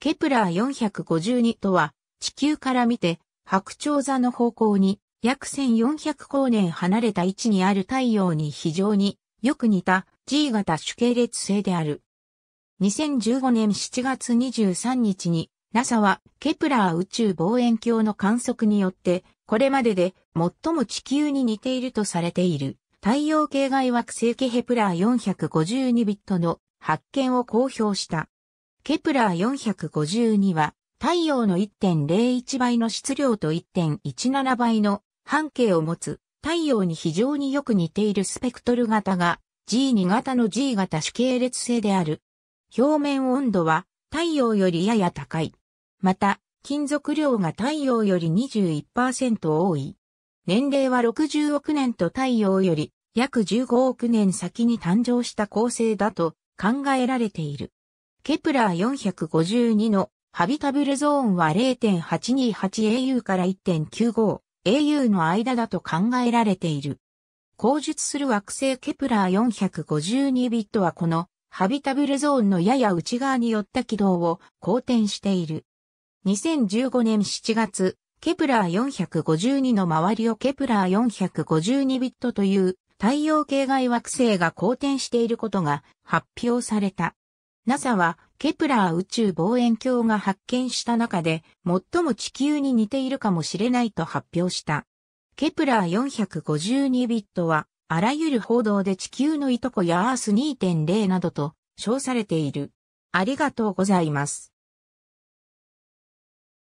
ケプラー452とは、地球から見て、白鳥座の方向に約1400光年離れた位置にある太陽に非常によく似た G 型主系列星である。2015年7月23日に NASA はケプラー宇宙望遠鏡の観測によってこれまでで最も地球に似ているとされている太陽系外惑星ケヘプラー452ビットの発見を公表した。ケプラー452は太陽の1.01倍の質量と1.17倍の半径を持つ太陽に非常によく似ているスペクトル型が G2 型の G 型主系列性である。表面温度は太陽よりやや高い。また、金属量が太陽より21%多い。年齢は60億年と太陽より約15億年先に誕生した構成だと考えられている。ケプラー452のハビタブルゾーンは 0.828au から 1.95au の間だと考えられている。後述する惑星ケプラー452ビットはこのハビタブルゾーンのやや内側に寄った軌道を好転している。2015年7月、ケプラー452の周りをケプラー452ビットという太陽系外惑星が好転していることが発表された。NASA はケプラー宇宙望遠鏡が発見した中で最も地球に似ているかもしれないと発表した。ケプラー452ビットはあらゆる報道で地球のいとこやアース2.0などと称されている。ありがとうございます。